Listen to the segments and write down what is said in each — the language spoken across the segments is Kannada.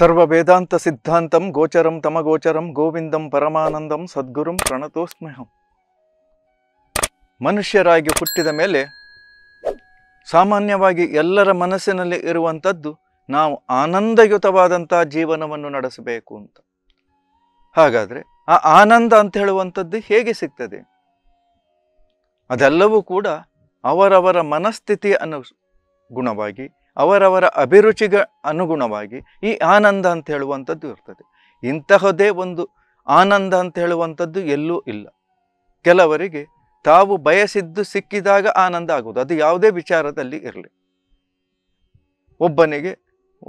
ಸರ್ವ ವೇದಾಂತ ಸಿದ್ಧಾಂತಂ ಗೋಚರಂ ತಮಗೋಚರಂ ಗೋವಿಂದಂ ಪರಮಾನಂದಂ ಸದ್ಗುರುಂ ಪ್ರಣತೋಸ್ಮ್ಯಹಂ ಮನುಷ್ಯರಾಗಿ ಹುಟ್ಟಿದ ಮೇಲೆ ಸಾಮಾನ್ಯವಾಗಿ ಎಲ್ಲರ ಮನಸ್ಸಿನಲ್ಲಿ ಇರುವಂಥದ್ದು ನಾವು ಆನಂದಯುತವಾದಂಥ ಜೀವನವನ್ನು ನಡೆಸಬೇಕು ಅಂತ ಹಾಗಾದರೆ ಆ ಆನಂದ ಅಂತ ಹೇಳುವಂಥದ್ದು ಹೇಗೆ ಸಿಗ್ತದೆ ಅದೆಲ್ಲವೂ ಕೂಡ ಅವರವರ ಮನಸ್ಥಿತಿ ಅನು ಗುಣವಾಗಿ ಅವರವರ ಅಭಿರುಚಿಗೆ ಅನುಗುಣವಾಗಿ ಈ ಆನಂದ ಅಂತ ಹೇಳುವಂಥದ್ದು ಇರ್ತದೆ ಇಂತಹದೇ ಒಂದು ಆನಂದ ಅಂತ ಹೇಳುವಂಥದ್ದು ಎಲ್ಲೂ ಇಲ್ಲ ಕೆಲವರಿಗೆ ತಾವು ಬಯಸಿದ್ದು ಸಿಕ್ಕಿದಾಗ ಆನಂದ ಆಗೋದು ಅದು ಯಾವುದೇ ವಿಚಾರದಲ್ಲಿ ಇರಲಿ ಒಬ್ಬನಿಗೆ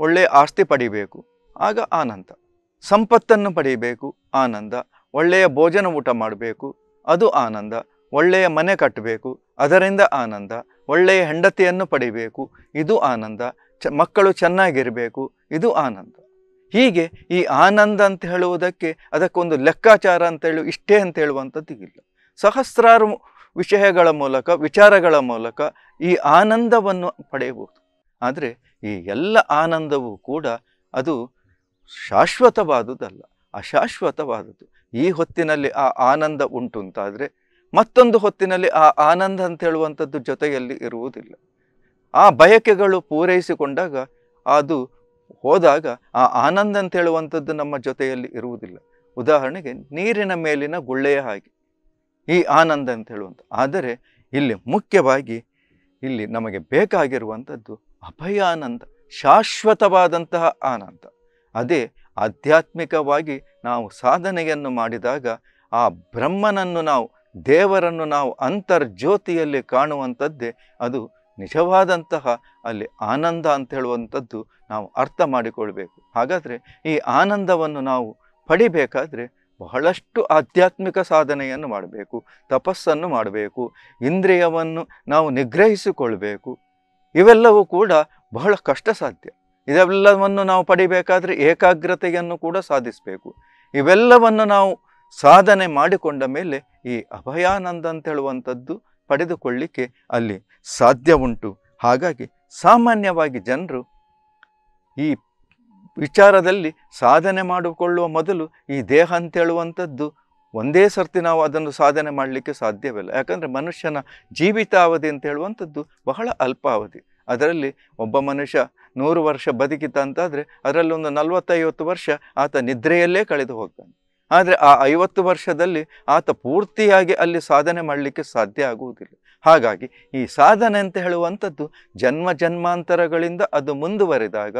ಒಳ್ಳೆಯ ಆಸ್ತಿ ಪಡಿಬೇಕು ಆಗ ಆನಂದ ಸಂಪತ್ತನ್ನು ಪಡೆಯಬೇಕು ಆನಂದ ಒಳ್ಳೆಯ ಭೋಜನ ಊಟ ಮಾಡಬೇಕು ಅದು ಆನಂದ ಒಳ್ಳೆಯ ಮನೆ ಕಟ್ಟಬೇಕು ಅದರಿಂದ ಆನಂದ ಒಳ್ಳೆಯ ಹೆಂಡತಿಯನ್ನು ಪಡಿಬೇಕು ಇದು ಆನಂದ ಚ ಮಕ್ಕಳು ಚೆನ್ನಾಗಿರಬೇಕು ಇದು ಆನಂದ ಹೀಗೆ ಈ ಆನಂದ ಅಂತ ಹೇಳುವುದಕ್ಕೆ ಅದಕ್ಕೊಂದು ಲೆಕ್ಕಾಚಾರ ಅಂತೇಳಿ ಇಷ್ಟೇ ಅಂತ ಹೇಳುವಂಥದ್ದು ಇಲ್ಲ ಸಹಸ್ರಾರು ವಿಷಯಗಳ ಮೂಲಕ ವಿಚಾರಗಳ ಮೂಲಕ ಈ ಆನಂದವನ್ನು ಪಡೆಯಬಹುದು ಆದರೆ ಈ ಎಲ್ಲ ಆನಂದವೂ ಕೂಡ ಅದು ಶಾಶ್ವತವಾದುದಲ್ಲ ಅಶಾಶ್ವತವಾದದ್ದು ಈ ಹೊತ್ತಿನಲ್ಲಿ ಆ ಆನಂದ ಉಂಟು ಅಂತಾದರೆ ಮತ್ತೊಂದು ಹೊತ್ತಿನಲ್ಲಿ ಆ ಆನಂದ ಅಂತ ಹೇಳುವಂಥದ್ದು ಜೊತೆಯಲ್ಲಿ ಇರುವುದಿಲ್ಲ ಆ ಬಯಕೆಗಳು ಪೂರೈಸಿಕೊಂಡಾಗ ಅದು ಹೋದಾಗ ಆ ಆನಂದ ಅಂತ ಹೇಳುವಂಥದ್ದು ನಮ್ಮ ಜೊತೆಯಲ್ಲಿ ಇರುವುದಿಲ್ಲ ಉದಾಹರಣೆಗೆ ನೀರಿನ ಮೇಲಿನ ಗುಳ್ಳೆಯ ಹಾಗೆ ಈ ಆನಂದ ಅಂತ ಹೇಳುವಂಥ ಆದರೆ ಇಲ್ಲಿ ಮುಖ್ಯವಾಗಿ ಇಲ್ಲಿ ನಮಗೆ ಬೇಕಾಗಿರುವಂಥದ್ದು ಅಭಯಾನಂದ ಶಾಶ್ವತವಾದಂತಹ ಆನಂದ ಅದೇ ಆಧ್ಯಾತ್ಮಿಕವಾಗಿ ನಾವು ಸಾಧನೆಯನ್ನು ಮಾಡಿದಾಗ ಆ ಬ್ರಹ್ಮನನ್ನು ನಾವು ದೇವರನ್ನು ನಾವು ಅಂತರ್ಜ್ಯೋತಿಯಲ್ಲಿ ಕಾಣುವಂಥದ್ದೇ ಅದು ನಿಜವಾದಂತಹ ಅಲ್ಲಿ ಆನಂದ ಅಂತ ಹೇಳುವಂಥದ್ದು ನಾವು ಅರ್ಥ ಮಾಡಿಕೊಳ್ಬೇಕು ಹಾಗಾದರೆ ಈ ಆನಂದವನ್ನು ನಾವು ಪಡಿಬೇಕಾದರೆ ಬಹಳಷ್ಟು ಆಧ್ಯಾತ್ಮಿಕ ಸಾಧನೆಯನ್ನು ಮಾಡಬೇಕು ತಪಸ್ಸನ್ನು ಮಾಡಬೇಕು ಇಂದ್ರಿಯವನ್ನು ನಾವು ನಿಗ್ರಹಿಸಿಕೊಳ್ಬೇಕು ಇವೆಲ್ಲವೂ ಕೂಡ ಬಹಳ ಕಷ್ಟ ಸಾಧ್ಯ ಇದೆಲ್ಲವನ್ನು ನಾವು ಪಡಿಬೇಕಾದರೆ ಏಕಾಗ್ರತೆಯನ್ನು ಕೂಡ ಸಾಧಿಸಬೇಕು ಇವೆಲ್ಲವನ್ನು ನಾವು ಸಾಧನೆ ಮಾಡಿಕೊಂಡ ಮೇಲೆ ಈ ಅಭಯಾನಂದ ಅಂತ ಹೇಳುವಂಥದ್ದು ಪಡೆದುಕೊಳ್ಳಿಕ್ಕೆ ಅಲ್ಲಿ ಸಾಧ್ಯ ಉಂಟು ಹಾಗಾಗಿ ಸಾಮಾನ್ಯವಾಗಿ ಜನರು ಈ ವಿಚಾರದಲ್ಲಿ ಸಾಧನೆ ಮಾಡಿಕೊಳ್ಳುವ ಮೊದಲು ಈ ದೇಹ ಅಂತೇಳುವಂಥದ್ದು ಒಂದೇ ಸರ್ತಿ ನಾವು ಅದನ್ನು ಸಾಧನೆ ಮಾಡಲಿಕ್ಕೆ ಸಾಧ್ಯವಿಲ್ಲ ಯಾಕಂದರೆ ಮನುಷ್ಯನ ಜೀವಿತಾವಧಿ ಅಂತ ಹೇಳುವಂಥದ್ದು ಬಹಳ ಅಲ್ಪಾವಧಿ ಅದರಲ್ಲಿ ಒಬ್ಬ ಮನುಷ್ಯ ನೂರು ವರ್ಷ ಬದುಕಿತ ಅಂತಾದರೆ ಅದರಲ್ಲಿ ಒಂದು ನಲವತ್ತೈವತ್ತು ವರ್ಷ ಆತ ನಿದ್ರೆಯಲ್ಲೇ ಕಳೆದು ಹೋಗ್ತಾನೆ ಆದರೆ ಆ ಐವತ್ತು ವರ್ಷದಲ್ಲಿ ಆತ ಪೂರ್ತಿಯಾಗಿ ಅಲ್ಲಿ ಸಾಧನೆ ಮಾಡಲಿಕ್ಕೆ ಸಾಧ್ಯ ಆಗುವುದಿಲ್ಲ ಹಾಗಾಗಿ ಈ ಸಾಧನೆ ಅಂತ ಹೇಳುವಂಥದ್ದು ಜನ್ಮ ಜನ್ಮಾಂತರಗಳಿಂದ ಅದು ಮುಂದುವರೆದಾಗ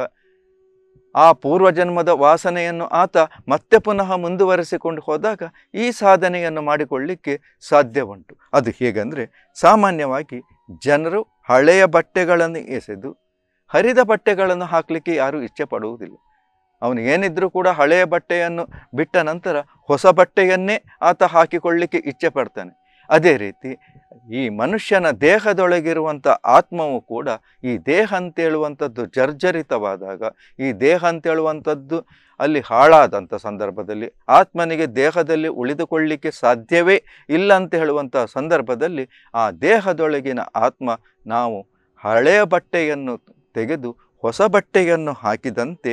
ಆ ಪೂರ್ವಜನ್ಮದ ವಾಸನೆಯನ್ನು ಆತ ಮತ್ತೆ ಪುನಃ ಮುಂದುವರೆಸಿಕೊಂಡು ಹೋದಾಗ ಈ ಸಾಧನೆಯನ್ನು ಮಾಡಿಕೊಳ್ಳಲಿಕ್ಕೆ ಸಾಧ್ಯ ಉಂಟು ಅದು ಹೇಗೆಂದರೆ ಸಾಮಾನ್ಯವಾಗಿ ಜನರು ಹಳೆಯ ಬಟ್ಟೆಗಳನ್ನು ಎಸೆದು ಹರಿದ ಬಟ್ಟೆಗಳನ್ನು ಹಾಕಲಿಕ್ಕೆ ಯಾರೂ ಇಚ್ಛೆ ಪಡುವುದಿಲ್ಲ ಅವನು ಏನಿದ್ರೂ ಕೂಡ ಹಳೆಯ ಬಟ್ಟೆಯನ್ನು ಬಿಟ್ಟ ನಂತರ ಹೊಸ ಬಟ್ಟೆಯನ್ನೇ ಆತ ಹಾಕಿಕೊಳ್ಳಿಕ್ಕೆ ಇಚ್ಛೆ ಪಡ್ತಾನೆ ಅದೇ ರೀತಿ ಈ ಮನುಷ್ಯನ ದೇಹದೊಳಗಿರುವಂಥ ಆತ್ಮವು ಕೂಡ ಈ ದೇಹ ಅಂತೇಳುವಂಥದ್ದು ಜರ್ಜರಿತವಾದಾಗ ಈ ದೇಹ ಅಂತೇಳುವಂಥದ್ದು ಅಲ್ಲಿ ಹಾಳಾದಂಥ ಸಂದರ್ಭದಲ್ಲಿ ಆತ್ಮನಿಗೆ ದೇಹದಲ್ಲಿ ಉಳಿದುಕೊಳ್ಳಲಿಕ್ಕೆ ಸಾಧ್ಯವೇ ಇಲ್ಲ ಅಂತ ಹೇಳುವಂಥ ಸಂದರ್ಭದಲ್ಲಿ ಆ ದೇಹದೊಳಗಿನ ಆತ್ಮ ನಾವು ಹಳೆಯ ಬಟ್ಟೆಯನ್ನು ತೆಗೆದು ಹೊಸ ಬಟ್ಟೆಯನ್ನು ಹಾಕಿದಂತೆ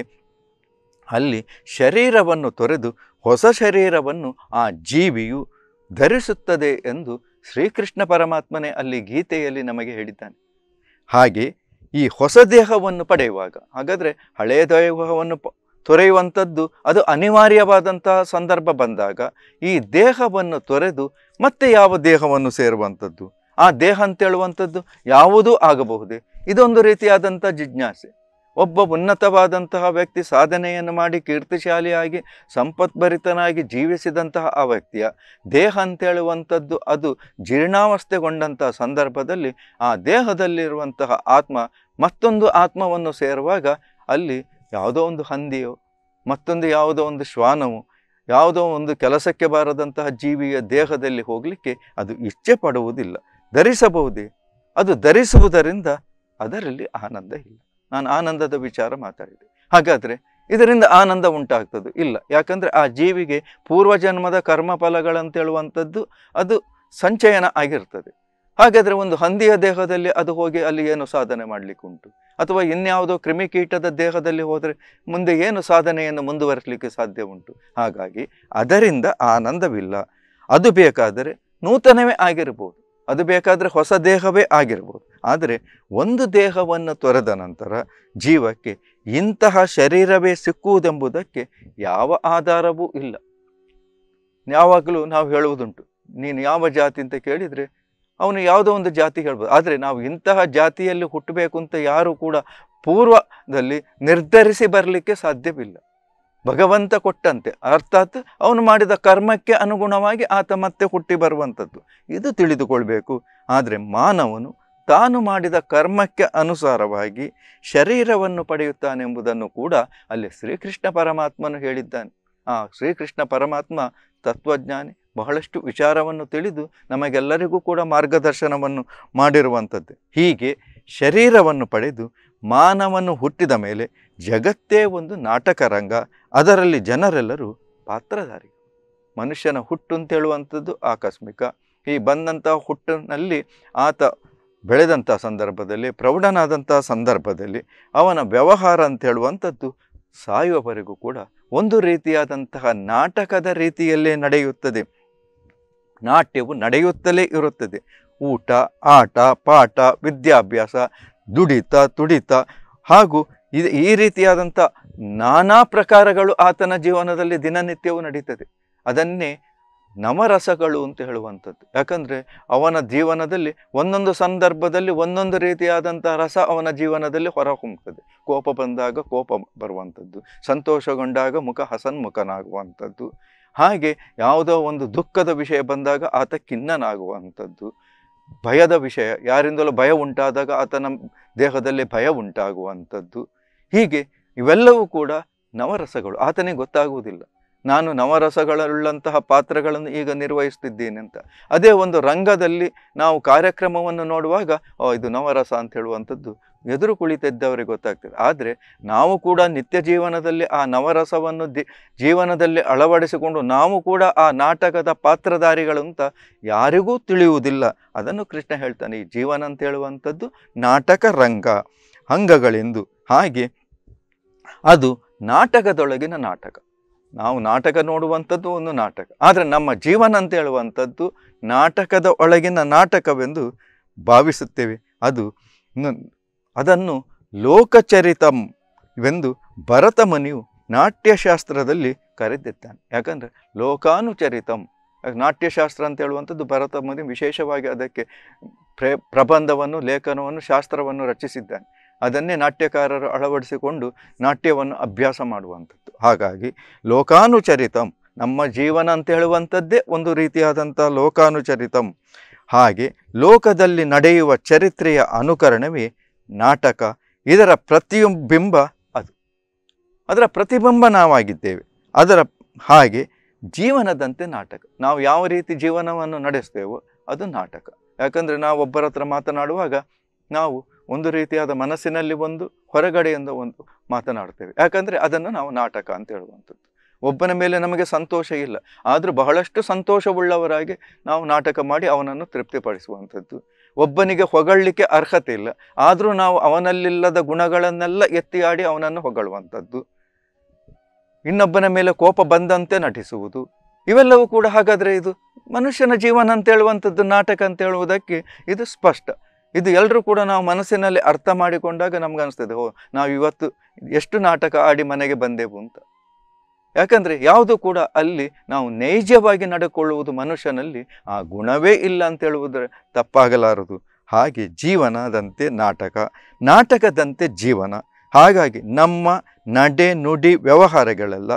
ಅಲ್ಲಿ ಶರೀರವನ್ನು ತೊರೆದು ಹೊಸ ಶರೀರವನ್ನು ಆ ಜೀವಿಯು ಧರಿಸುತ್ತದೆ ಎಂದು ಶ್ರೀಕೃಷ್ಣ ಪರಮಾತ್ಮನೇ ಅಲ್ಲಿ ಗೀತೆಯಲ್ಲಿ ನಮಗೆ ಹೇಳಿದ್ದಾನೆ ಹಾಗೆ ಈ ಹೊಸ ದೇಹವನ್ನು ಪಡೆಯುವಾಗ ಹಾಗಾದರೆ ಹಳೆಯ ದೇಹವನ್ನು ತೊರೆಯುವಂಥದ್ದು ಅದು ಅನಿವಾರ್ಯವಾದಂತಹ ಸಂದರ್ಭ ಬಂದಾಗ ಈ ದೇಹವನ್ನು ತೊರೆದು ಮತ್ತೆ ಯಾವ ದೇಹವನ್ನು ಸೇರುವಂಥದ್ದು ಆ ದೇಹ ಅಂತೇಳುವಂಥದ್ದು ಯಾವುದೂ ಆಗಬಹುದೇ ಇದೊಂದು ರೀತಿಯಾದಂಥ ಜಿಜ್ಞಾಸೆ ಒಬ್ಬ ಉನ್ನತವಾದಂತಹ ವ್ಯಕ್ತಿ ಸಾಧನೆಯನ್ನು ಮಾಡಿ ಕೀರ್ತಿಶಾಲಿಯಾಗಿ ಸಂಪತ್ಭರಿತನಾಗಿ ಜೀವಿಸಿದಂತಹ ಆ ವ್ಯಕ್ತಿಯ ದೇಹ ಅಂತೇಳುವಂಥದ್ದು ಅದು ಜೀರ್ಣಾವಸ್ಥೆಗೊಂಡಂತಹ ಸಂದರ್ಭದಲ್ಲಿ ಆ ದೇಹದಲ್ಲಿರುವಂತಹ ಆತ್ಮ ಮತ್ತೊಂದು ಆತ್ಮವನ್ನು ಸೇರುವಾಗ ಅಲ್ಲಿ ಯಾವುದೋ ಒಂದು ಹಂದಿಯೋ ಮತ್ತೊಂದು ಯಾವುದೋ ಒಂದು ಶ್ವಾನವು ಯಾವುದೋ ಒಂದು ಕೆಲಸಕ್ಕೆ ಬಾರದಂತಹ ಜೀವಿಯ ದೇಹದಲ್ಲಿ ಹೋಗಲಿಕ್ಕೆ ಅದು ಇಚ್ಛೆ ಪಡುವುದಿಲ್ಲ ಧರಿಸಬಹುದೇ ಅದು ಧರಿಸುವುದರಿಂದ ಅದರಲ್ಲಿ ಆನಂದ ಇಲ್ಲ ನಾನು ಆನಂದದ ವಿಚಾರ ಮಾತಾಡಿದೆ ಹಾಗಾದರೆ ಇದರಿಂದ ಆನಂದ ಉಂಟಾಗ್ತದೆ ಇಲ್ಲ ಯಾಕಂದರೆ ಆ ಜೀವಿಗೆ ಪೂರ್ವಜನ್ಮದ ಕರ್ಮಫಲಗಳಂತೇಳುವಂಥದ್ದು ಅದು ಸಂಚಯನ ಆಗಿರ್ತದೆ ಹಾಗಾದರೆ ಒಂದು ಹಂದಿಯ ದೇಹದಲ್ಲಿ ಅದು ಹೋಗಿ ಅಲ್ಲಿ ಏನು ಸಾಧನೆ ಉಂಟು ಅಥವಾ ಇನ್ಯಾವುದೋ ಕ್ರಿಮಿಕೀಟದ ದೇಹದಲ್ಲಿ ಹೋದರೆ ಮುಂದೆ ಏನು ಸಾಧನೆಯನ್ನು ಮುಂದುವರಿಸಲಿಕ್ಕೆ ಸಾಧ್ಯ ಉಂಟು ಹಾಗಾಗಿ ಅದರಿಂದ ಆನಂದವಿಲ್ಲ ಅದು ಬೇಕಾದರೆ ನೂತನವೇ ಆಗಿರ್ಬೋದು ಅದು ಬೇಕಾದರೆ ಹೊಸ ದೇಹವೇ ಆಗಿರ್ಬೋದು ಆದರೆ ಒಂದು ದೇಹವನ್ನು ತೊರೆದ ನಂತರ ಜೀವಕ್ಕೆ ಇಂತಹ ಶರೀರವೇ ಸಿಕ್ಕುವುದೆಂಬುದಕ್ಕೆ ಯಾವ ಆಧಾರವೂ ಇಲ್ಲ ಯಾವಾಗಲೂ ನಾವು ಹೇಳುವುದುಂಟು ನೀನು ಯಾವ ಜಾತಿ ಅಂತ ಕೇಳಿದರೆ ಅವನು ಯಾವುದೋ ಒಂದು ಜಾತಿ ಹೇಳ್ಬೋದು ಆದರೆ ನಾವು ಇಂತಹ ಜಾತಿಯಲ್ಲಿ ಹುಟ್ಟಬೇಕು ಅಂತ ಯಾರೂ ಕೂಡ ಪೂರ್ವದಲ್ಲಿ ನಿರ್ಧರಿಸಿ ಬರಲಿಕ್ಕೆ ಸಾಧ್ಯವಿಲ್ಲ ಭಗವಂತ ಕೊಟ್ಟಂತೆ ಅರ್ಥಾತ್ ಅವನು ಮಾಡಿದ ಕರ್ಮಕ್ಕೆ ಅನುಗುಣವಾಗಿ ಆತ ಮತ್ತೆ ಹುಟ್ಟಿ ಬರುವಂಥದ್ದು ಇದು ತಿಳಿದುಕೊಳ್ಬೇಕು ಆದರೆ ಮಾನವನು ತಾನು ಮಾಡಿದ ಕರ್ಮಕ್ಕೆ ಅನುಸಾರವಾಗಿ ಶರೀರವನ್ನು ಪಡೆಯುತ್ತಾನೆಂಬುದನ್ನು ಕೂಡ ಅಲ್ಲಿ ಶ್ರೀಕೃಷ್ಣ ಪರಮಾತ್ಮನು ಹೇಳಿದ್ದಾನೆ ಆ ಶ್ರೀಕೃಷ್ಣ ಪರಮಾತ್ಮ ತತ್ವಜ್ಞಾನಿ ಬಹಳಷ್ಟು ವಿಚಾರವನ್ನು ತಿಳಿದು ನಮಗೆಲ್ಲರಿಗೂ ಕೂಡ ಮಾರ್ಗದರ್ಶನವನ್ನು ಮಾಡಿರುವಂಥದ್ದು ಹೀಗೆ ಶರೀರವನ್ನು ಪಡೆದು ಮಾನವನು ಹುಟ್ಟಿದ ಮೇಲೆ ಜಗತ್ತೇ ಒಂದು ನಾಟಕ ರಂಗ ಅದರಲ್ಲಿ ಜನರೆಲ್ಲರೂ ಪಾತ್ರಧಾರಿ ಮನುಷ್ಯನ ಹುಟ್ಟು ಅಂತ ಹೇಳುವಂಥದ್ದು ಆಕಸ್ಮಿಕ ಈ ಬಂದಂಥ ಹುಟ್ಟಿನಲ್ಲಿ ಆತ ಬೆಳೆದಂಥ ಸಂದರ್ಭದಲ್ಲಿ ಪ್ರೌಢನಾದಂಥ ಸಂದರ್ಭದಲ್ಲಿ ಅವನ ವ್ಯವಹಾರ ಅಂತ ಹೇಳುವಂಥದ್ದು ಸಾಯುವವರೆಗೂ ಕೂಡ ಒಂದು ರೀತಿಯಾದಂತಹ ನಾಟಕದ ರೀತಿಯಲ್ಲೇ ನಡೆಯುತ್ತದೆ ನಾಟ್ಯವು ನಡೆಯುತ್ತಲೇ ಇರುತ್ತದೆ ಊಟ ಆಟ ಪಾಠ ವಿದ್ಯಾಭ್ಯಾಸ ದುಡಿತ ತುಡಿತ ಹಾಗೂ ಇದು ಈ ರೀತಿಯಾದಂಥ ನಾನಾ ಪ್ರಕಾರಗಳು ಆತನ ಜೀವನದಲ್ಲಿ ದಿನನಿತ್ಯವೂ ನಡೀತದೆ ಅದನ್ನೇ ನವರಸಗಳು ಅಂತ ಹೇಳುವಂಥದ್ದು ಯಾಕಂದರೆ ಅವನ ಜೀವನದಲ್ಲಿ ಒಂದೊಂದು ಸಂದರ್ಭದಲ್ಲಿ ಒಂದೊಂದು ರೀತಿಯಾದಂಥ ರಸ ಅವನ ಜೀವನದಲ್ಲಿ ಹೊರಹೊಮ್ಮುತ್ತದೆ ಕೋಪ ಬಂದಾಗ ಕೋಪ ಬರುವಂಥದ್ದು ಸಂತೋಷಗೊಂಡಾಗ ಮುಖ ಹಸನ್ಮುಖನಾಗುವಂಥದ್ದು ಹಾಗೆ ಯಾವುದೋ ಒಂದು ದುಃಖದ ವಿಷಯ ಬಂದಾಗ ಆತ ಖಿನ್ನನಾಗುವಂಥದ್ದು ಭಯದ ವಿಷಯ ಯಾರಿಂದಲೂ ಭಯ ಉಂಟಾದಾಗ ಆತನ ದೇಹದಲ್ಲಿ ಭಯ ಉಂಟಾಗುವಂಥದ್ದು ಹೀಗೆ ಇವೆಲ್ಲವೂ ಕೂಡ ನವರಸಗಳು ಆತನೇ ಗೊತ್ತಾಗುವುದಿಲ್ಲ ನಾನು ನವರಸಗಳುಳ್ಳಂತಹ ಪಾತ್ರಗಳನ್ನು ಈಗ ನಿರ್ವಹಿಸುತ್ತಿದ್ದೇನೆ ಅಂತ ಅದೇ ಒಂದು ರಂಗದಲ್ಲಿ ನಾವು ಕಾರ್ಯಕ್ರಮವನ್ನು ನೋಡುವಾಗ ಇದು ನವರಸ ಅಂತ ಹೇಳುವಂಥದ್ದು ಎದುರು ಕುಳಿತಿದ್ದವರಿಗೆ ಗೊತ್ತಾಗ್ತದೆ ಆದರೆ ನಾವು ಕೂಡ ನಿತ್ಯ ಜೀವನದಲ್ಲಿ ಆ ನವರಸವನ್ನು ದಿ ಜೀವನದಲ್ಲಿ ಅಳವಡಿಸಿಕೊಂಡು ನಾವು ಕೂಡ ಆ ನಾಟಕದ ಪಾತ್ರಧಾರಿಗಳು ಅಂತ ಯಾರಿಗೂ ತಿಳಿಯುವುದಿಲ್ಲ ಅದನ್ನು ಕೃಷ್ಣ ಹೇಳ್ತಾನೆ ಈ ಜೀವನ ಅಂತ ಹೇಳುವಂಥದ್ದು ನಾಟಕ ರಂಗ ಅಂಗಗಳೆಂದು ಹಾಗೆ ಅದು ನಾಟಕದೊಳಗಿನ ನಾಟಕ ನಾವು ನಾಟಕ ನೋಡುವಂಥದ್ದು ಒಂದು ನಾಟಕ ಆದರೆ ನಮ್ಮ ಜೀವನ ಅಂತ ಹೇಳುವಂಥದ್ದು ನಾಟಕದ ಒಳಗಿನ ನಾಟಕವೆಂದು ಭಾವಿಸುತ್ತೇವೆ ಅದು ಅದನ್ನು ಲೋಕಚರಿತಂ ಎಂದು ಭರತ ನಾಟ್ಯಶಾಸ್ತ್ರದಲ್ಲಿ ಕರೆದಿದ್ದಾನೆ ಯಾಕಂದರೆ ಲೋಕಾನುಚರಿತಂ ನಾಟ್ಯಶಾಸ್ತ್ರ ಅಂತ ಹೇಳುವಂಥದ್ದು ಭರತಮನಿ ವಿಶೇಷವಾಗಿ ಅದಕ್ಕೆ ಪ್ರಬಂಧವನ್ನು ಲೇಖನವನ್ನು ಶಾಸ್ತ್ರವನ್ನು ರಚಿಸಿದ್ದಾನೆ ಅದನ್ನೇ ನಾಟ್ಯಕಾರರು ಅಳವಡಿಸಿಕೊಂಡು ನಾಟ್ಯವನ್ನು ಅಭ್ಯಾಸ ಮಾಡುವಂಥದ್ದು ಹಾಗಾಗಿ ಲೋಕಾನುಚರಿತಂ ನಮ್ಮ ಜೀವನ ಅಂತ ಹೇಳುವಂಥದ್ದೇ ಒಂದು ರೀತಿಯಾದಂಥ ಲೋಕಾನುಚರಿತಂ ಹಾಗೆ ಲೋಕದಲ್ಲಿ ನಡೆಯುವ ಚರಿತ್ರೆಯ ಅನುಕರಣವೇ ನಾಟಕ ಇದರ ಪ್ರತಿಬಿಂಬ ಅದು ಅದರ ಪ್ರತಿಬಿಂಬ ನಾವಾಗಿದ್ದೇವೆ ಅದರ ಹಾಗೆ ಜೀವನದಂತೆ ನಾಟಕ ನಾವು ಯಾವ ರೀತಿ ಜೀವನವನ್ನು ನಡೆಸ್ತೇವೋ ಅದು ನಾಟಕ ಯಾಕಂದರೆ ನಾವು ಒಬ್ಬರ ಹತ್ರ ಮಾತನಾಡುವಾಗ ನಾವು ಒಂದು ರೀತಿಯಾದ ಮನಸ್ಸಿನಲ್ಲಿ ಒಂದು ಹೊರಗಡೆಯಿಂದ ಒಂದು ಮಾತನಾಡ್ತೇವೆ ಯಾಕಂದರೆ ಅದನ್ನು ನಾವು ನಾಟಕ ಅಂತ ಹೇಳುವಂಥದ್ದು ಒಬ್ಬನ ಮೇಲೆ ನಮಗೆ ಸಂತೋಷ ಇಲ್ಲ ಆದರೂ ಬಹಳಷ್ಟು ಸಂತೋಷವುಳ್ಳವರಾಗಿ ನಾವು ನಾಟಕ ಮಾಡಿ ಅವನನ್ನು ತೃಪ್ತಿಪಡಿಸುವಂಥದ್ದು ಒಬ್ಬನಿಗೆ ಹೊಗಳಲಿಕ್ಕೆ ಅರ್ಹತೆ ಇಲ್ಲ ಆದರೂ ನಾವು ಅವನಲ್ಲಿಲ್ಲದ ಗುಣಗಳನ್ನೆಲ್ಲ ಎತ್ತಿಯಾಡಿ ಅವನನ್ನು ಹೊಗಳುವಂಥದ್ದು ಇನ್ನೊಬ್ಬನ ಮೇಲೆ ಕೋಪ ಬಂದಂತೆ ನಟಿಸುವುದು ಇವೆಲ್ಲವೂ ಕೂಡ ಹಾಗಾದರೆ ಇದು ಮನುಷ್ಯನ ಜೀವನ ಅಂತ ಹೇಳುವಂಥದ್ದು ನಾಟಕ ಅಂತ ಹೇಳುವುದಕ್ಕೆ ಇದು ಸ್ಪಷ್ಟ ಇದು ಎಲ್ಲರೂ ಕೂಡ ನಾವು ಮನಸ್ಸಿನಲ್ಲಿ ಅರ್ಥ ಮಾಡಿಕೊಂಡಾಗ ನಮ್ಗೆ ಅನಿಸ್ತದೆ ಓ ನಾವು ಇವತ್ತು ಎಷ್ಟು ನಾಟಕ ಆಡಿ ಮನೆಗೆ ಬಂದೆವು ಅಂತ ಯಾಕಂದರೆ ಯಾವುದು ಕೂಡ ಅಲ್ಲಿ ನಾವು ನೈಜವಾಗಿ ನಡೆಕೊಳ್ಳುವುದು ಮನುಷ್ಯನಲ್ಲಿ ಆ ಗುಣವೇ ಇಲ್ಲ ಅಂತ ಹೇಳುವುದರ ತಪ್ಪಾಗಲಾರದು ಹಾಗೆ ಜೀವನದಂತೆ ನಾಟಕ ನಾಟಕದಂತೆ ಜೀವನ ಹಾಗಾಗಿ ನಮ್ಮ ನಡೆ ನುಡಿ ವ್ಯವಹಾರಗಳೆಲ್ಲ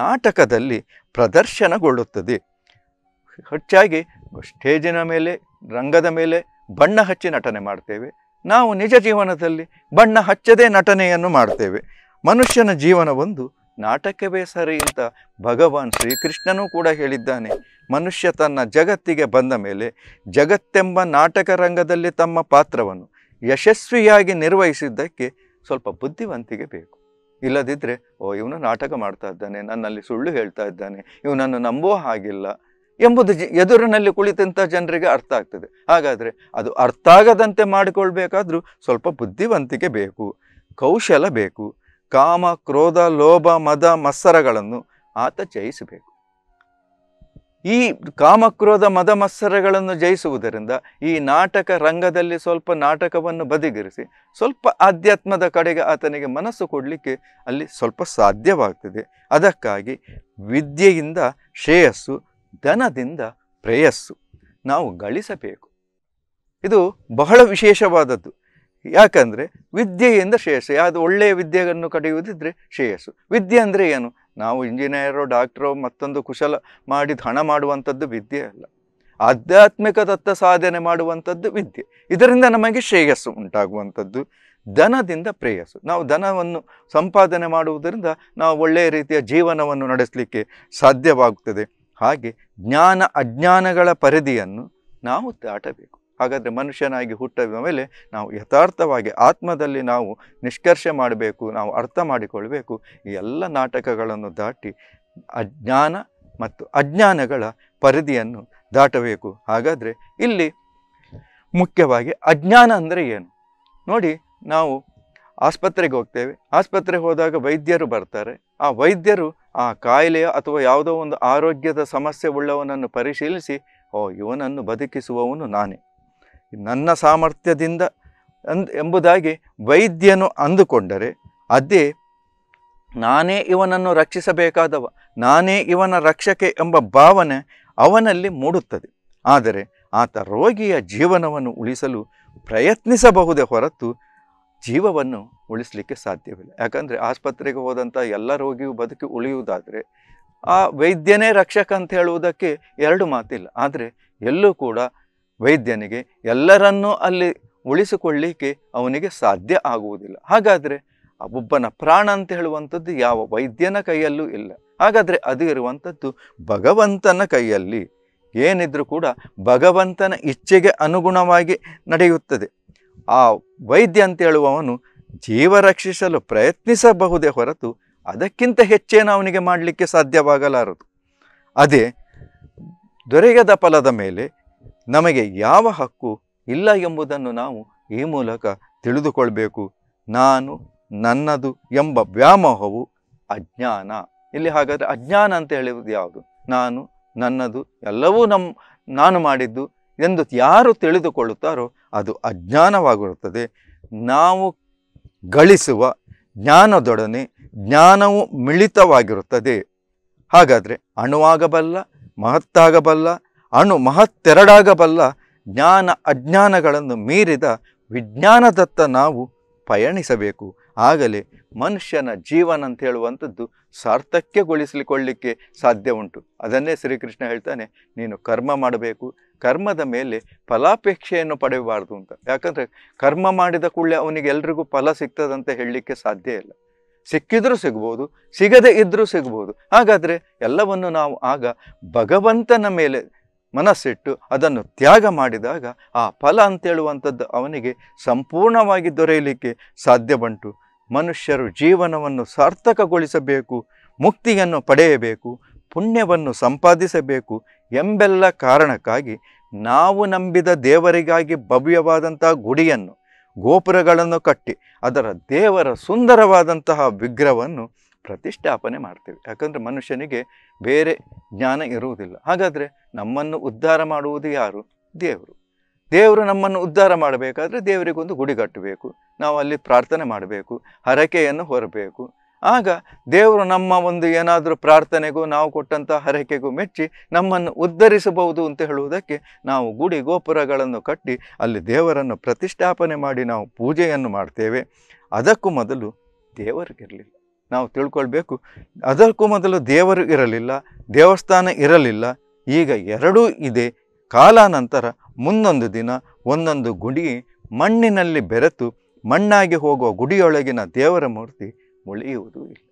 ನಾಟಕದಲ್ಲಿ ಪ್ರದರ್ಶನಗೊಳ್ಳುತ್ತದೆ ಹೆಚ್ಚಾಗಿ ಸ್ಟೇಜಿನ ಮೇಲೆ ರಂಗದ ಮೇಲೆ ಬಣ್ಣ ಹಚ್ಚಿ ನಟನೆ ಮಾಡ್ತೇವೆ ನಾವು ನಿಜ ಜೀವನದಲ್ಲಿ ಬಣ್ಣ ಹಚ್ಚದೇ ನಟನೆಯನ್ನು ಮಾಡ್ತೇವೆ ಮನುಷ್ಯನ ಜೀವನವೊಂದು ನಾಟಕವೇ ಸರಿ ಅಂತ ಭಗವಾನ್ ಶ್ರೀಕೃಷ್ಣನೂ ಕೂಡ ಹೇಳಿದ್ದಾನೆ ಮನುಷ್ಯ ತನ್ನ ಜಗತ್ತಿಗೆ ಬಂದ ಮೇಲೆ ಜಗತ್ತೆಂಬ ನಾಟಕ ರಂಗದಲ್ಲಿ ತಮ್ಮ ಪಾತ್ರವನ್ನು ಯಶಸ್ವಿಯಾಗಿ ನಿರ್ವಹಿಸಿದ್ದಕ್ಕೆ ಸ್ವಲ್ಪ ಬುದ್ಧಿವಂತಿಗೆ ಬೇಕು ಇಲ್ಲದಿದ್ದರೆ ಓ ಇವನು ನಾಟಕ ಮಾಡ್ತಾ ಇದ್ದಾನೆ ನನ್ನಲ್ಲಿ ಸುಳ್ಳು ಹೇಳ್ತಾ ಇದ್ದಾನೆ ಇವನನ್ನು ನಂಬೋ ಹಾಗಿಲ್ಲ ಎಂಬುದು ಎದುರಿನಲ್ಲಿ ಕುಳಿತಂಥ ಜನರಿಗೆ ಅರ್ಥ ಆಗ್ತದೆ ಹಾಗಾದರೆ ಅದು ಅರ್ಥ ಆಗದಂತೆ ಮಾಡಿಕೊಳ್ಬೇಕಾದ್ರೂ ಸ್ವಲ್ಪ ಬುದ್ಧಿವಂತಿಕೆ ಬೇಕು ಕೌಶಲ ಬೇಕು ಕಾಮ ಕ್ರೋಧ ಲೋಭ ಮದ ಮತ್ಸರಗಳನ್ನು ಆತ ಜಯಿಸಬೇಕು ಈ ಕಾಮ ಕ್ರೋಧ ಮದ ಮತ್ಸರಗಳನ್ನು ಜಯಿಸುವುದರಿಂದ ಈ ನಾಟಕ ರಂಗದಲ್ಲಿ ಸ್ವಲ್ಪ ನಾಟಕವನ್ನು ಬದಿಗಿರಿಸಿ ಸ್ವಲ್ಪ ಆಧ್ಯಾತ್ಮದ ಕಡೆಗೆ ಆತನಿಗೆ ಮನಸ್ಸು ಕೊಡಲಿಕ್ಕೆ ಅಲ್ಲಿ ಸ್ವಲ್ಪ ಸಾಧ್ಯವಾಗ್ತದೆ ಅದಕ್ಕಾಗಿ ವಿದ್ಯೆಯಿಂದ ಶ್ರೇಯಸ್ಸು ದನದಿಂದ ಪ್ರೇಯಸ್ಸು ನಾವು ಗಳಿಸಬೇಕು ಇದು ಬಹಳ ವಿಶೇಷವಾದದ್ದು ಯಾಕಂದರೆ ವಿದ್ಯೆಯಿಂದ ಶ್ರೇಯಸ್ಸು ಯಾವುದು ಒಳ್ಳೆಯ ವಿದ್ಯೆಯನ್ನು ಕಡಿಯುವುದಿದ್ದರೆ ಶ್ರೇಯಸ್ಸು ವಿದ್ಯೆ ಅಂದರೆ ಏನು ನಾವು ಇಂಜಿನಿಯರೋ ಡಾಕ್ಟ್ರೋ ಮತ್ತೊಂದು ಕುಶಲ ಮಾಡಿ ಹಣ ಮಾಡುವಂಥದ್ದು ವಿದ್ಯೆ ಅಲ್ಲ ಆಧ್ಯಾತ್ಮಿಕ ತತ್ವ ಸಾಧನೆ ಮಾಡುವಂಥದ್ದು ವಿದ್ಯೆ ಇದರಿಂದ ನಮಗೆ ಶ್ರೇಯಸ್ಸು ಉಂಟಾಗುವಂಥದ್ದು ದನದಿಂದ ಪ್ರೇಯಸ್ಸು ನಾವು ಧನವನ್ನು ಸಂಪಾದನೆ ಮಾಡುವುದರಿಂದ ನಾವು ಒಳ್ಳೆಯ ರೀತಿಯ ಜೀವನವನ್ನು ನಡೆಸಲಿಕ್ಕೆ ಸಾಧ್ಯವಾಗುತ್ತದೆ ಹಾಗೆ ಜ್ಞಾನ ಅಜ್ಞಾನಗಳ ಪರಿಧಿಯನ್ನು ನಾವು ದಾಟಬೇಕು ಹಾಗಾದರೆ ಮನುಷ್ಯನಾಗಿ ಹುಟ್ಟಿದ ಮೇಲೆ ನಾವು ಯಥಾರ್ಥವಾಗಿ ಆತ್ಮದಲ್ಲಿ ನಾವು ನಿಷ್ಕರ್ಷ ಮಾಡಬೇಕು ನಾವು ಅರ್ಥ ಮಾಡಿಕೊಳ್ಬೇಕು ಈ ಎಲ್ಲ ನಾಟಕಗಳನ್ನು ದಾಟಿ ಅಜ್ಞಾನ ಮತ್ತು ಅಜ್ಞಾನಗಳ ಪರಿಧಿಯನ್ನು ದಾಟಬೇಕು ಹಾಗಾದರೆ ಇಲ್ಲಿ ಮುಖ್ಯವಾಗಿ ಅಜ್ಞಾನ ಅಂದರೆ ಏನು ನೋಡಿ ನಾವು ಆಸ್ಪತ್ರೆಗೆ ಹೋಗ್ತೇವೆ ಆಸ್ಪತ್ರೆಗೆ ಹೋದಾಗ ವೈದ್ಯರು ಬರ್ತಾರೆ ಆ ವೈದ್ಯರು ಆ ಕಾಯಿಲೆಯ ಅಥವಾ ಯಾವುದೋ ಒಂದು ಆರೋಗ್ಯದ ಸಮಸ್ಯೆ ಉಳ್ಳವನನ್ನು ಪರಿಶೀಲಿಸಿ ಓ ಇವನನ್ನು ಬದುಕಿಸುವವನು ನಾನೇ ನನ್ನ ಸಾಮರ್ಥ್ಯದಿಂದ ಅಂದ್ ಎಂಬುದಾಗಿ ವೈದ್ಯನು ಅಂದುಕೊಂಡರೆ ಅದೇ ನಾನೇ ಇವನನ್ನು ರಕ್ಷಿಸಬೇಕಾದವ ನಾನೇ ಇವನ ರಕ್ಷಕೆ ಎಂಬ ಭಾವನೆ ಅವನಲ್ಲಿ ಮೂಡುತ್ತದೆ ಆದರೆ ಆತ ರೋಗಿಯ ಜೀವನವನ್ನು ಉಳಿಸಲು ಪ್ರಯತ್ನಿಸಬಹುದೇ ಹೊರತು ಜೀವವನ್ನು ಉಳಿಸಲಿಕ್ಕೆ ಸಾಧ್ಯವಿಲ್ಲ ಯಾಕಂದರೆ ಆಸ್ಪತ್ರೆಗೆ ಹೋದಂಥ ಎಲ್ಲ ರೋಗಿಯು ಬದುಕಿ ಉಳಿಯುವುದಾದರೆ ಆ ವೈದ್ಯನೇ ರಕ್ಷಕ ಅಂತ ಹೇಳುವುದಕ್ಕೆ ಎರಡು ಮಾತಿಲ್ಲ ಆದರೆ ಎಲ್ಲೂ ಕೂಡ ವೈದ್ಯನಿಗೆ ಎಲ್ಲರನ್ನೂ ಅಲ್ಲಿ ಉಳಿಸಿಕೊಳ್ಳಿಕ್ಕೆ ಅವನಿಗೆ ಸಾಧ್ಯ ಆಗುವುದಿಲ್ಲ ಹಾಗಾದರೆ ಒಬ್ಬನ ಪ್ರಾಣ ಅಂತ ಹೇಳುವಂಥದ್ದು ಯಾವ ವೈದ್ಯನ ಕೈಯಲ್ಲೂ ಇಲ್ಲ ಹಾಗಾದರೆ ಅದು ಇರುವಂಥದ್ದು ಭಗವಂತನ ಕೈಯಲ್ಲಿ ಏನಿದ್ರೂ ಕೂಡ ಭಗವಂತನ ಇಚ್ಛೆಗೆ ಅನುಗುಣವಾಗಿ ನಡೆಯುತ್ತದೆ ಆ ವೈದ್ಯ ಅಂತ ಹೇಳುವವನು ಜೀವ ರಕ್ಷಿಸಲು ಪ್ರಯತ್ನಿಸಬಹುದೇ ಹೊರತು ಅದಕ್ಕಿಂತ ಹೆಚ್ಚೇನು ಅವನಿಗೆ ಮಾಡಲಿಕ್ಕೆ ಸಾಧ್ಯವಾಗಲಾರದು ಅದೇ ದೊರೆಗದ ಫಲದ ಮೇಲೆ ನಮಗೆ ಯಾವ ಹಕ್ಕು ಇಲ್ಲ ಎಂಬುದನ್ನು ನಾವು ಈ ಮೂಲಕ ತಿಳಿದುಕೊಳ್ಬೇಕು ನಾನು ನನ್ನದು ಎಂಬ ವ್ಯಾಮೋಹವು ಅಜ್ಞಾನ ಇಲ್ಲಿ ಹಾಗಾದರೆ ಅಜ್ಞಾನ ಅಂತ ಹೇಳುವುದು ಯಾವುದು ನಾನು ನನ್ನದು ಎಲ್ಲವೂ ನಮ್ಮ ನಾನು ಮಾಡಿದ್ದು ಎಂದು ಯಾರು ತಿಳಿದುಕೊಳ್ಳುತ್ತಾರೋ ಅದು ಅಜ್ಞಾನವಾಗಿರುತ್ತದೆ ನಾವು ಗಳಿಸುವ ಜ್ಞಾನದೊಡನೆ ಜ್ಞಾನವು ಮಿಳಿತವಾಗಿರುತ್ತದೆ ಹಾಗಾದರೆ ಅಣುವಾಗಬಲ್ಲ ಮಹತ್ತಾಗಬಲ್ಲ ಅಣು ಮಹತ್ತೆರಡಾಗಬಲ್ಲ ಜ್ಞಾನ ಅಜ್ಞಾನಗಳನ್ನು ಮೀರಿದ ವಿಜ್ಞಾನದತ್ತ ನಾವು ಪಯಣಿಸಬೇಕು ಆಗಲೇ ಮನುಷ್ಯನ ಜೀವನ ಅಂತ ಹೇಳುವಂಥದ್ದು ಸಾರ್ಥಕ್ಯಗೊಳಿಸಿಕೊಳ್ಳಿಕ್ಕೆ ಸಾಧ್ಯ ಉಂಟು ಅದನ್ನೇ ಶ್ರೀಕೃಷ್ಣ ಹೇಳ್ತಾನೆ ನೀನು ಕರ್ಮ ಮಾಡಬೇಕು ಕರ್ಮದ ಮೇಲೆ ಫಲಾಪೇಕ್ಷೆಯನ್ನು ಪಡೆಯಬಾರ್ದು ಅಂತ ಯಾಕಂದರೆ ಕರ್ಮ ಮಾಡಿದ ಕೂಡಲೇ ಅವನಿಗೆ ಎಲ್ರಿಗೂ ಫಲ ಸಿಗ್ತದಂತ ಹೇಳಲಿಕ್ಕೆ ಸಾಧ್ಯ ಇಲ್ಲ ಸಿಕ್ಕಿದ್ರೂ ಸಿಗ್ಬೋದು ಸಿಗದೇ ಇದ್ದರೂ ಸಿಗ್ಬೋದು ಹಾಗಾದರೆ ಎಲ್ಲವನ್ನು ನಾವು ಆಗ ಭಗವಂತನ ಮೇಲೆ ಮನಸ್ಸಿಟ್ಟು ಅದನ್ನು ತ್ಯಾಗ ಮಾಡಿದಾಗ ಆ ಫಲ ಅಂತೇಳುವಂಥದ್ದು ಅವನಿಗೆ ಸಂಪೂರ್ಣವಾಗಿ ದೊರೆಯಲಿಕ್ಕೆ ಸಾಧ್ಯ ಬಂಟು ಮನುಷ್ಯರು ಜೀವನವನ್ನು ಸಾರ್ಥಕಗೊಳಿಸಬೇಕು ಮುಕ್ತಿಯನ್ನು ಪಡೆಯಬೇಕು ಪುಣ್ಯವನ್ನು ಸಂಪಾದಿಸಬೇಕು ಎಂಬೆಲ್ಲ ಕಾರಣಕ್ಕಾಗಿ ನಾವು ನಂಬಿದ ದೇವರಿಗಾಗಿ ಭವ್ಯವಾದಂತಹ ಗುಡಿಯನ್ನು ಗೋಪುರಗಳನ್ನು ಕಟ್ಟಿ ಅದರ ದೇವರ ಸುಂದರವಾದಂತಹ ವಿಗ್ರಹವನ್ನು ಪ್ರತಿಷ್ಠಾಪನೆ ಮಾಡ್ತೇವೆ ಯಾಕಂದರೆ ಮನುಷ್ಯನಿಗೆ ಬೇರೆ ಜ್ಞಾನ ಇರುವುದಿಲ್ಲ ಹಾಗಾದರೆ ನಮ್ಮನ್ನು ಉದ್ಧಾರ ಮಾಡುವುದು ಯಾರು ದೇವರು ದೇವರು ನಮ್ಮನ್ನು ಉದ್ಧಾರ ಮಾಡಬೇಕಾದ್ರೆ ದೇವರಿಗೊಂದು ಗುಡಿ ಕಟ್ಟಬೇಕು ನಾವು ಅಲ್ಲಿ ಪ್ರಾರ್ಥನೆ ಮಾಡಬೇಕು ಹರಕೆಯನ್ನು ಹೊರಬೇಕು ಆಗ ದೇವರು ನಮ್ಮ ಒಂದು ಏನಾದರೂ ಪ್ರಾರ್ಥನೆಗೂ ನಾವು ಕೊಟ್ಟಂಥ ಹರಕೆಗೂ ಮೆಚ್ಚಿ ನಮ್ಮನ್ನು ಉದ್ಧರಿಸಬಹುದು ಅಂತ ಹೇಳುವುದಕ್ಕೆ ನಾವು ಗುಡಿ ಗೋಪುರಗಳನ್ನು ಕಟ್ಟಿ ಅಲ್ಲಿ ದೇವರನ್ನು ಪ್ರತಿಷ್ಠಾಪನೆ ಮಾಡಿ ನಾವು ಪೂಜೆಯನ್ನು ಮಾಡ್ತೇವೆ ಅದಕ್ಕೂ ಮೊದಲು ದೇವರಿಗಿರಲಿಲ್ಲ ನಾವು ತಿಳ್ಕೊಳ್ಬೇಕು ಅದಕ್ಕೂ ಮೊದಲು ದೇವರು ಇರಲಿಲ್ಲ ದೇವಸ್ಥಾನ ಇರಲಿಲ್ಲ ಈಗ ಎರಡೂ ಇದೆ ಕಾಲಾನಂತರ ಮುಂದೊಂದು ದಿನ ಒಂದೊಂದು ಗುಡಿ ಮಣ್ಣಿನಲ್ಲಿ ಬೆರೆತು ಮಣ್ಣಾಗಿ ಹೋಗುವ ಗುಡಿಯೊಳಗಿನ ದೇವರ ಮೂರ್ತಿ ಉಳಿಯುವುದೂ ಇಲ್ಲ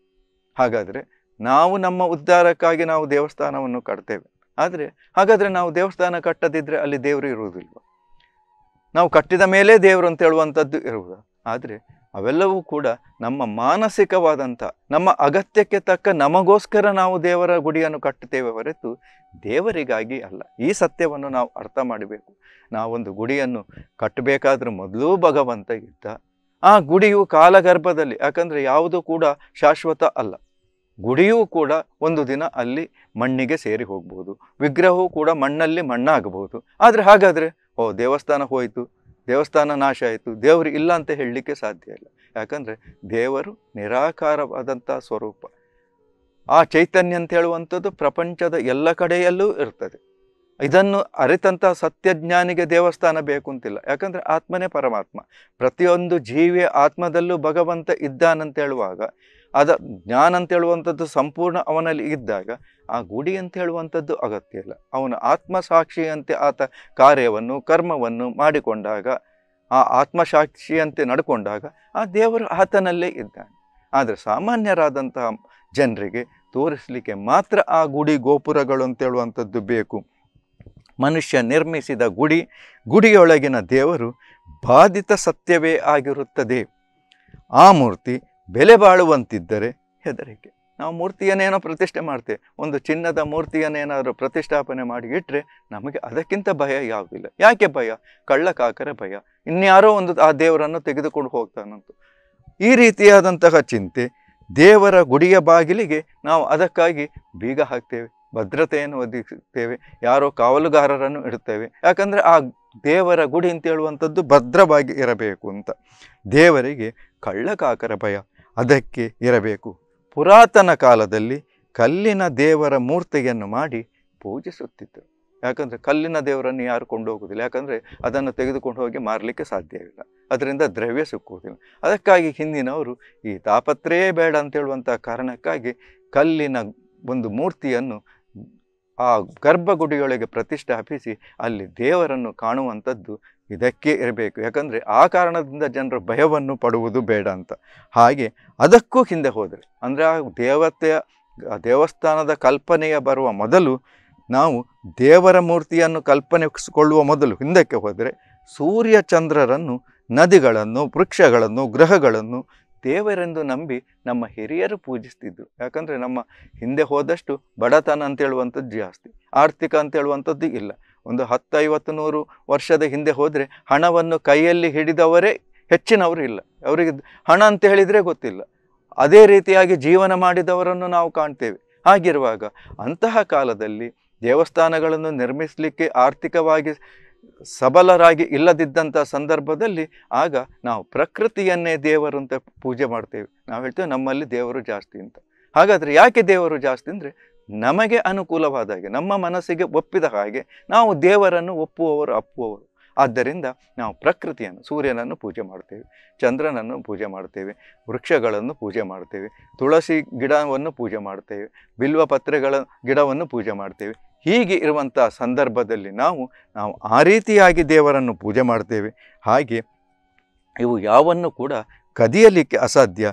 ಹಾಗಾದರೆ ನಾವು ನಮ್ಮ ಉದ್ಧಾರಕ್ಕಾಗಿ ನಾವು ದೇವಸ್ಥಾನವನ್ನು ಕಟ್ತೇವೆ ಆದರೆ ಹಾಗಾದರೆ ನಾವು ದೇವಸ್ಥಾನ ಕಟ್ಟದಿದ್ದರೆ ಅಲ್ಲಿ ದೇವರು ಇರುವುದಿಲ್ಲ ನಾವು ಕಟ್ಟಿದ ಮೇಲೆ ದೇವರು ಅಂತ ಹೇಳುವಂಥದ್ದು ಇರುವುದು ಆದರೆ ಅವೆಲ್ಲವೂ ಕೂಡ ನಮ್ಮ ಮಾನಸಿಕವಾದಂಥ ನಮ್ಮ ಅಗತ್ಯಕ್ಕೆ ತಕ್ಕ ನಮಗೋಸ್ಕರ ನಾವು ದೇವರ ಗುಡಿಯನ್ನು ಕಟ್ಟುತ್ತೇವೆ ಹೊರತು ದೇವರಿಗಾಗಿ ಅಲ್ಲ ಈ ಸತ್ಯವನ್ನು ನಾವು ಅರ್ಥ ಮಾಡಬೇಕು ನಾವೊಂದು ಗುಡಿಯನ್ನು ಕಟ್ಟಬೇಕಾದ್ರೂ ಮೊದಲು ಭಗವಂತ ಇದ್ದ ಆ ಗುಡಿಯು ಕಾಲಗರ್ಭದಲ್ಲಿ ಯಾಕಂದರೆ ಯಾವುದೂ ಕೂಡ ಶಾಶ್ವತ ಅಲ್ಲ ಗುಡಿಯೂ ಕೂಡ ಒಂದು ದಿನ ಅಲ್ಲಿ ಮಣ್ಣಿಗೆ ಸೇರಿ ಹೋಗ್ಬೋದು ವಿಗ್ರಹವೂ ಕೂಡ ಮಣ್ಣಲ್ಲಿ ಮಣ್ಣಾಗಬಹುದು ಆದರೆ ಹಾಗಾದರೆ ಓ ದೇವಸ್ಥಾನ ಹೋಯಿತು ದೇವಸ್ಥಾನ ನಾಶ ಆಯಿತು ದೇವರು ಇಲ್ಲ ಅಂತ ಹೇಳಲಿಕ್ಕೆ ಸಾಧ್ಯ ಇಲ್ಲ ಯಾಕಂದರೆ ದೇವರು ನಿರಾಕಾರವಾದಂಥ ಸ್ವರೂಪ ಆ ಚೈತನ್ಯ ಅಂತ ಹೇಳುವಂಥದ್ದು ಪ್ರಪಂಚದ ಎಲ್ಲ ಕಡೆಯಲ್ಲೂ ಇರ್ತದೆ ಇದನ್ನು ಅರಿತಂಥ ಸತ್ಯಜ್ಞಾನಿಗೆ ದೇವಸ್ಥಾನ ಬೇಕು ಅಂತಿಲ್ಲ ಯಾಕಂದರೆ ಆತ್ಮನೇ ಪರಮಾತ್ಮ ಪ್ರತಿಯೊಂದು ಜೀವಿಯ ಆತ್ಮದಲ್ಲೂ ಭಗವಂತ ಇದ್ದಾನಂತ ಹೇಳುವಾಗ ಅದ ಜ್ಞಾನ ಅಂತ ಹೇಳುವಂಥದ್ದು ಸಂಪೂರ್ಣ ಅವನಲ್ಲಿ ಇದ್ದಾಗ ಆ ಗುಡಿ ಅಂತ ಹೇಳುವಂಥದ್ದು ಅಗತ್ಯ ಇಲ್ಲ ಅವನ ಆತ್ಮಸಾಕ್ಷಿಯಂತೆ ಆತ ಕಾರ್ಯವನ್ನು ಕರ್ಮವನ್ನು ಮಾಡಿಕೊಂಡಾಗ ಆ ಆತ್ಮಸಾಕ್ಷಿಯಂತೆ ನಡ್ಕೊಂಡಾಗ ಆ ದೇವರು ಆತನಲ್ಲೇ ಇದ್ದಾನೆ ಆದರೆ ಸಾಮಾನ್ಯರಾದಂತಹ ಜನರಿಗೆ ತೋರಿಸಲಿಕ್ಕೆ ಮಾತ್ರ ಆ ಗುಡಿ ಗೋಪುರಗಳು ಹೇಳುವಂಥದ್ದು ಬೇಕು ಮನುಷ್ಯ ನಿರ್ಮಿಸಿದ ಗುಡಿ ಗುಡಿಯೊಳಗಿನ ದೇವರು ಬಾಧಿತ ಸತ್ಯವೇ ಆಗಿರುತ್ತದೆ ಆ ಮೂರ್ತಿ ಬೆಲೆ ಬಾಳುವಂತಿದ್ದರೆ ಹೆದರಿಕೆ ನಾವು ಮೂರ್ತಿಯನ್ನೇನೋ ಪ್ರತಿಷ್ಠೆ ಮಾಡ್ತೇವೆ ಒಂದು ಚಿನ್ನದ ಮೂರ್ತಿಯನ್ನೇನಾದರೂ ಪ್ರತಿಷ್ಠಾಪನೆ ಮಾಡಿ ಇಟ್ಟರೆ ನಮಗೆ ಅದಕ್ಕಿಂತ ಭಯ ಯಾವುದಿಲ್ಲ ಯಾಕೆ ಭಯ ಕಳ್ಳಕಾಕರ ಭಯ ಇನ್ಯಾರೋ ಒಂದು ಆ ದೇವರನ್ನು ತೆಗೆದುಕೊಂಡು ಹೋಗ್ತಾನಂತು ಈ ರೀತಿಯಾದಂತಹ ಚಿಂತೆ ದೇವರ ಗುಡಿಯ ಬಾಗಿಲಿಗೆ ನಾವು ಅದಕ್ಕಾಗಿ ಬೀಗ ಹಾಕ್ತೇವೆ ಭದ್ರತೆಯನ್ನು ಒದಗಿಸುತ್ತೇವೆ ಯಾರೋ ಕಾವಲುಗಾರರನ್ನು ಇಡುತ್ತೇವೆ ಯಾಕಂದರೆ ಆ ದೇವರ ಗುಡಿ ಅಂತ ಹೇಳುವಂಥದ್ದು ಭದ್ರವಾಗಿ ಇರಬೇಕು ಅಂತ ದೇವರಿಗೆ ಕಳ್ಳಕಾಕರ ಭಯ ಅದಕ್ಕೆ ಇರಬೇಕು ಪುರಾತನ ಕಾಲದಲ್ಲಿ ಕಲ್ಲಿನ ದೇವರ ಮೂರ್ತಿಯನ್ನು ಮಾಡಿ ಪೂಜಿಸುತ್ತಿದ್ದರು ಯಾಕಂದರೆ ಕಲ್ಲಿನ ದೇವರನ್ನು ಯಾರು ಕೊಂಡು ಹೋಗುವುದಿಲ್ಲ ಯಾಕಂದರೆ ಅದನ್ನು ತೆಗೆದುಕೊಂಡು ಹೋಗಿ ಮಾರಲಿಕ್ಕೆ ಸಾಧ್ಯವಿಲ್ಲ ಅದರಿಂದ ದ್ರವ್ಯ ಸಿಕ್ಕುವುದಿಲ್ಲ ಅದಕ್ಕಾಗಿ ಹಿಂದಿನವರು ಈ ತಾಪತ್ರೆಯೇ ಬೇಡ ಅಂತೇಳುವಂಥ ಕಾರಣಕ್ಕಾಗಿ ಕಲ್ಲಿನ ಒಂದು ಮೂರ್ತಿಯನ್ನು ಆ ಗರ್ಭಗುಡಿಯೊಳಗೆ ಪ್ರತಿಷ್ಠಾಪಿಸಿ ಅಲ್ಲಿ ದೇವರನ್ನು ಕಾಣುವಂಥದ್ದು ಇದಕ್ಕೆ ಇರಬೇಕು ಯಾಕಂದರೆ ಆ ಕಾರಣದಿಂದ ಜನರು ಭಯವನ್ನು ಪಡುವುದು ಬೇಡ ಅಂತ ಹಾಗೆ ಅದಕ್ಕೂ ಹಿಂದೆ ಹೋದರೆ ಅಂದರೆ ಆ ದೇವತೆಯ ದೇವಸ್ಥಾನದ ಕಲ್ಪನೆಯ ಬರುವ ಮೊದಲು ನಾವು ದೇವರ ಮೂರ್ತಿಯನ್ನು ಕಲ್ಪನೆಸ್ಕೊಳ್ಳುವ ಮೊದಲು ಹಿಂದಕ್ಕೆ ಹೋದರೆ ಸೂರ್ಯ ಚಂದ್ರರನ್ನು ನದಿಗಳನ್ನು ವೃಕ್ಷಗಳನ್ನು ಗ್ರಹಗಳನ್ನು ದೇವರೆಂದು ನಂಬಿ ನಮ್ಮ ಹಿರಿಯರು ಪೂಜಿಸ್ತಿದ್ದರು ಯಾಕಂದರೆ ನಮ್ಮ ಹಿಂದೆ ಹೋದಷ್ಟು ಬಡತನ ಅಂತೇಳುವಂಥದ್ದು ಜಾಸ್ತಿ ಆರ್ಥಿಕ ಅಂತೇಳುವಂಥದ್ದು ಇಲ್ಲ ಒಂದು ಹತ್ತೈವತ್ತು ನೂರು ವರ್ಷದ ಹಿಂದೆ ಹೋದರೆ ಹಣವನ್ನು ಕೈಯಲ್ಲಿ ಹಿಡಿದವರೇ ಹೆಚ್ಚಿನವರು ಇಲ್ಲ ಅವರಿಗೆ ಹಣ ಅಂತ ಹೇಳಿದರೆ ಗೊತ್ತಿಲ್ಲ ಅದೇ ರೀತಿಯಾಗಿ ಜೀವನ ಮಾಡಿದವರನ್ನು ನಾವು ಕಾಣ್ತೇವೆ ಹಾಗಿರುವಾಗ ಅಂತಹ ಕಾಲದಲ್ಲಿ ದೇವಸ್ಥಾನಗಳನ್ನು ನಿರ್ಮಿಸಲಿಕ್ಕೆ ಆರ್ಥಿಕವಾಗಿ ಸಬಲರಾಗಿ ಇಲ್ಲದಿದ್ದಂಥ ಸಂದರ್ಭದಲ್ಲಿ ಆಗ ನಾವು ಪ್ರಕೃತಿಯನ್ನೇ ದೇವರು ಅಂತ ಪೂಜೆ ಮಾಡ್ತೇವೆ ನಾವು ಹೇಳ್ತೇವೆ ನಮ್ಮಲ್ಲಿ ದೇವರು ಜಾಸ್ತಿ ಅಂತ ಹಾಗಾದರೆ ಯಾಕೆ ದೇವರು ಜಾಸ್ತಿ ಅಂದರೆ ನಮಗೆ ಅನುಕೂಲವಾದ ಹಾಗೆ ನಮ್ಮ ಮನಸ್ಸಿಗೆ ಒಪ್ಪಿದ ಹಾಗೆ ನಾವು ದೇವರನ್ನು ಒಪ್ಪುವವರು ಅಪ್ಪುವವರು ಆದ್ದರಿಂದ ನಾವು ಪ್ರಕೃತಿಯನ್ನು ಸೂರ್ಯನನ್ನು ಪೂಜೆ ಮಾಡ್ತೇವೆ ಚಂದ್ರನನ್ನು ಪೂಜೆ ಮಾಡ್ತೇವೆ ವೃಕ್ಷಗಳನ್ನು ಪೂಜೆ ಮಾಡ್ತೇವೆ ತುಳಸಿ ಗಿಡವನ್ನು ಪೂಜೆ ಮಾಡ್ತೇವೆ ಬಿಲ್ವ ಪತ್ರೆಗಳ ಗಿಡವನ್ನು ಪೂಜೆ ಮಾಡ್ತೇವೆ ಹೀಗೆ ಇರುವಂಥ ಸಂದರ್ಭದಲ್ಲಿ ನಾವು ನಾವು ಆ ರೀತಿಯಾಗಿ ದೇವರನ್ನು ಪೂಜೆ ಮಾಡ್ತೇವೆ ಹಾಗೆ ಇವು ಯಾವನ್ನು ಕೂಡ ಕದಿಯಲಿಕ್ಕೆ ಅಸಾಧ್ಯ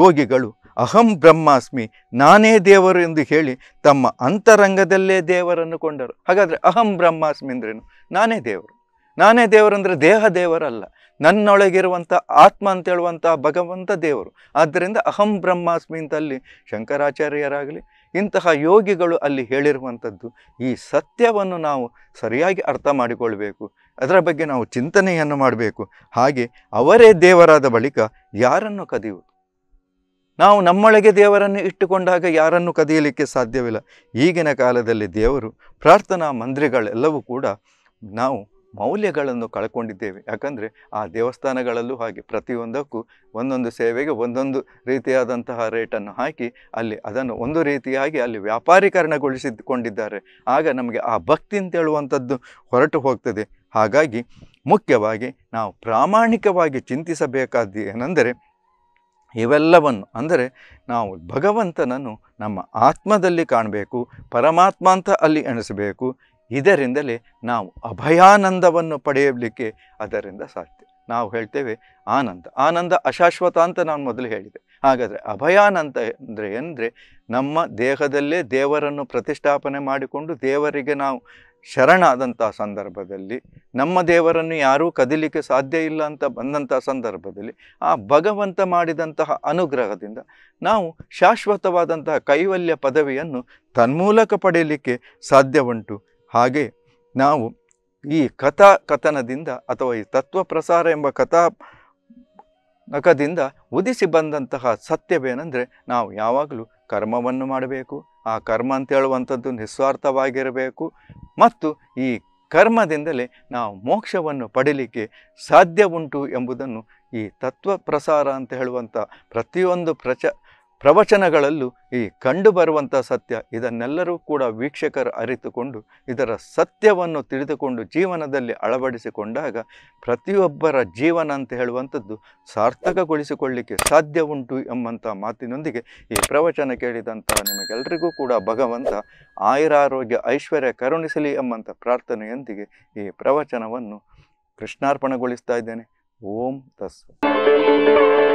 ಯೋಗಿಗಳು ಅಹಂ ಬ್ರಹ್ಮಾಸ್ಮಿ ನಾನೇ ದೇವರು ಎಂದು ಹೇಳಿ ತಮ್ಮ ಅಂತರಂಗದಲ್ಲೇ ದೇವರನ್ನು ಕೊಂಡರು ಹಾಗಾದರೆ ಅಹಂ ಬ್ರಹ್ಮಾಸ್ಮಿ ಅಂದ್ರೇನು ನಾನೇ ದೇವರು ನಾನೇ ದೇವರಂದರೆ ದೇಹ ದೇವರಲ್ಲ ನನ್ನೊಳಗಿರುವಂಥ ಆತ್ಮ ಅಂತೇಳುವಂಥ ಭಗವಂತ ದೇವರು ಆದ್ದರಿಂದ ಅಹಂ ಬ್ರಹ್ಮಾಸ್ಮಿ ಅಂತಲ್ಲಿ ಅಲ್ಲಿ ಶಂಕರಾಚಾರ್ಯರಾಗಲಿ ಇಂತಹ ಯೋಗಿಗಳು ಅಲ್ಲಿ ಹೇಳಿರುವಂಥದ್ದು ಈ ಸತ್ಯವನ್ನು ನಾವು ಸರಿಯಾಗಿ ಅರ್ಥ ಮಾಡಿಕೊಳ್ಬೇಕು ಅದರ ಬಗ್ಗೆ ನಾವು ಚಿಂತನೆಯನ್ನು ಮಾಡಬೇಕು ಹಾಗೆ ಅವರೇ ದೇವರಾದ ಬಳಿಕ ಯಾರನ್ನು ಕದಿಯುವುದು ನಾವು ನಮ್ಮೊಳಗೆ ದೇವರನ್ನು ಇಟ್ಟುಕೊಂಡಾಗ ಯಾರನ್ನು ಕದಿಯಲಿಕ್ಕೆ ಸಾಧ್ಯವಿಲ್ಲ ಈಗಿನ ಕಾಲದಲ್ಲಿ ದೇವರು ಪ್ರಾರ್ಥನಾ ಮಂದಿರಗಳೆಲ್ಲವೂ ಕೂಡ ನಾವು ಮೌಲ್ಯಗಳನ್ನು ಕಳ್ಕೊಂಡಿದ್ದೇವೆ ಯಾಕಂದರೆ ಆ ದೇವಸ್ಥಾನಗಳಲ್ಲೂ ಹಾಗೆ ಪ್ರತಿಯೊಂದಕ್ಕೂ ಒಂದೊಂದು ಸೇವೆಗೆ ಒಂದೊಂದು ರೀತಿಯಾದಂತಹ ರೇಟನ್ನು ಹಾಕಿ ಅಲ್ಲಿ ಅದನ್ನು ಒಂದು ರೀತಿಯಾಗಿ ಅಲ್ಲಿ ವ್ಯಾಪಾರೀಕರಣಗೊಳಿಸಿಕೊಂಡಿದ್ದಾರೆ ಆಗ ನಮಗೆ ಆ ಭಕ್ತಿ ಅಂತೇಳುವಂಥದ್ದು ಹೊರಟು ಹೋಗ್ತದೆ ಹಾಗಾಗಿ ಮುಖ್ಯವಾಗಿ ನಾವು ಪ್ರಾಮಾಣಿಕವಾಗಿ ಚಿಂತಿಸಬೇಕಾದ ಏನೆಂದರೆ ಇವೆಲ್ಲವನ್ನು ಅಂದರೆ ನಾವು ಭಗವಂತನನ್ನು ನಮ್ಮ ಆತ್ಮದಲ್ಲಿ ಕಾಣಬೇಕು ಪರಮಾತ್ಮ ಅಂತ ಅಲ್ಲಿ ಎಣಿಸಬೇಕು ಇದರಿಂದಲೇ ನಾವು ಅಭಯಾನಂದವನ್ನು ಪಡೆಯಲಿಕ್ಕೆ ಅದರಿಂದ ಸಾಧ್ಯ ನಾವು ಹೇಳ್ತೇವೆ ಆನಂದ ಆನಂದ ಅಶಾಶ್ವತ ಅಂತ ನಾನು ಮೊದಲು ಹೇಳಿದೆ ಹಾಗಾದರೆ ಅಭಯಾನಂದ ಅಂದರೆ ಅಂದರೆ ನಮ್ಮ ದೇಹದಲ್ಲೇ ದೇವರನ್ನು ಪ್ರತಿಷ್ಠಾಪನೆ ಮಾಡಿಕೊಂಡು ದೇವರಿಗೆ ನಾವು ಶರಣಾದಂತಹ ಸಂದರ್ಭದಲ್ಲಿ ನಮ್ಮ ದೇವರನ್ನು ಯಾರೂ ಕದಿಲಿಕ್ಕೆ ಸಾಧ್ಯ ಇಲ್ಲ ಅಂತ ಬಂದಂಥ ಸಂದರ್ಭದಲ್ಲಿ ಆ ಭಗವಂತ ಮಾಡಿದಂತಹ ಅನುಗ್ರಹದಿಂದ ನಾವು ಶಾಶ್ವತವಾದಂತಹ ಕೈವಲ್ಯ ಪದವಿಯನ್ನು ತನ್ಮೂಲಕ ಪಡೆಯಲಿಕ್ಕೆ ಸಾಧ್ಯ ಉಂಟು ಹಾಗೆ ನಾವು ಈ ಕಥಾ ಕಥನದಿಂದ ಅಥವಾ ಈ ತತ್ವ ಪ್ರಸಾರ ಎಂಬ ಕಥಾ ನಕದಿಂದ ಉದಿಸಿ ಬಂದಂತಹ ಸತ್ಯವೇನೆಂದರೆ ನಾವು ಯಾವಾಗಲೂ ಕರ್ಮವನ್ನು ಮಾಡಬೇಕು ಆ ಕರ್ಮ ಅಂತ ಹೇಳುವಂಥದ್ದು ನಿಸ್ವಾರ್ಥವಾಗಿರಬೇಕು ಮತ್ತು ಈ ಕರ್ಮದಿಂದಲೇ ನಾವು ಮೋಕ್ಷವನ್ನು ಪಡೀಲಿಕ್ಕೆ ಸಾಧ್ಯ ಉಂಟು ಎಂಬುದನ್ನು ಈ ತತ್ವ ಪ್ರಸಾರ ಅಂತ ಹೇಳುವಂಥ ಪ್ರತಿಯೊಂದು ಪ್ರಚ ಪ್ರವಚನಗಳಲ್ಲೂ ಈ ಕಂಡುಬರುವಂಥ ಸತ್ಯ ಇದನ್ನೆಲ್ಲರೂ ಕೂಡ ವೀಕ್ಷಕರು ಅರಿತುಕೊಂಡು ಇದರ ಸತ್ಯವನ್ನು ತಿಳಿದುಕೊಂಡು ಜೀವನದಲ್ಲಿ ಅಳವಡಿಸಿಕೊಂಡಾಗ ಪ್ರತಿಯೊಬ್ಬರ ಜೀವನ ಅಂತ ಹೇಳುವಂಥದ್ದು ಸಾರ್ಥಕಗೊಳಿಸಿಕೊಳ್ಳಿಕ್ಕೆ ಸಾಧ್ಯ ಉಂಟು ಎಂಬಂಥ ಮಾತಿನೊಂದಿಗೆ ಈ ಪ್ರವಚನ ಕೇಳಿದಂಥ ನಿಮಗೆಲ್ಲರಿಗೂ ಕೂಡ ಭಗವಂತ ಆಯುರಾರೋಗ್ಯ ಐಶ್ವರ್ಯ ಕರುಣಿಸಲಿ ಎಂಬಂಥ ಪ್ರಾರ್ಥನೆಯೊಂದಿಗೆ ಈ ಪ್ರವಚನವನ್ನು ಕೃಷ್ಣಾರ್ಪಣೆಗೊಳಿಸ್ತಾ ಇದ್ದೇನೆ ಓಂ ತಸ್ವ